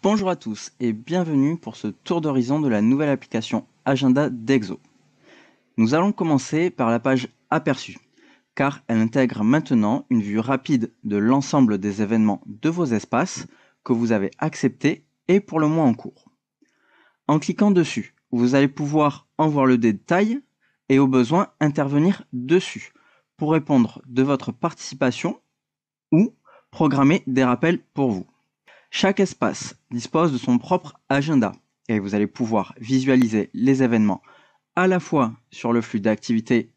Bonjour à tous et bienvenue pour ce tour d'horizon de la nouvelle application Agenda d'Exo. Nous allons commencer par la page Aperçu, car elle intègre maintenant une vue rapide de l'ensemble des événements de vos espaces que vous avez acceptés et pour le moins en cours. En cliquant dessus, vous allez pouvoir en voir le détail et au besoin intervenir dessus pour répondre de votre participation ou programmer des rappels pour vous. Chaque espace dispose de son propre agenda et vous allez pouvoir visualiser les événements à la fois sur le flux d'activité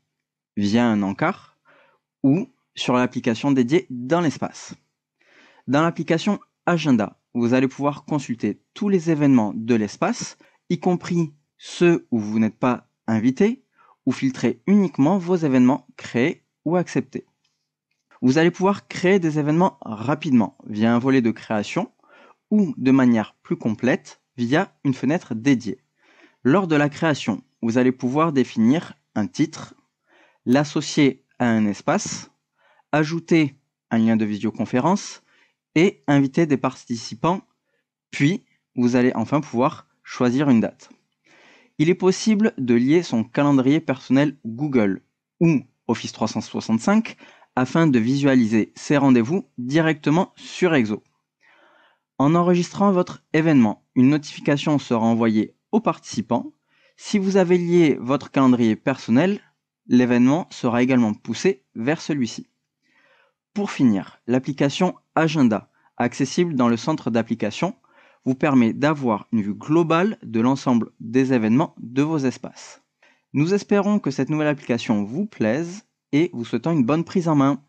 via un encart ou sur l'application dédiée dans l'espace. Dans l'application Agenda, vous allez pouvoir consulter tous les événements de l'espace, y compris ceux où vous n'êtes pas invité, ou filtrer uniquement vos événements créés ou acceptés. Vous allez pouvoir créer des événements rapidement via un volet de création ou de manière plus complète via une fenêtre dédiée. Lors de la création, vous allez pouvoir définir un titre, l'associer à un espace, ajouter un lien de visioconférence et inviter des participants, puis vous allez enfin pouvoir choisir une date. Il est possible de lier son calendrier personnel Google ou Office 365 afin de visualiser ses rendez-vous directement sur EXO. En enregistrant votre événement, une notification sera envoyée aux participants. Si vous avez lié votre calendrier personnel, l'événement sera également poussé vers celui-ci. Pour finir, l'application Agenda, accessible dans le centre d'application, vous permet d'avoir une vue globale de l'ensemble des événements de vos espaces. Nous espérons que cette nouvelle application vous plaise et vous souhaitons une bonne prise en main.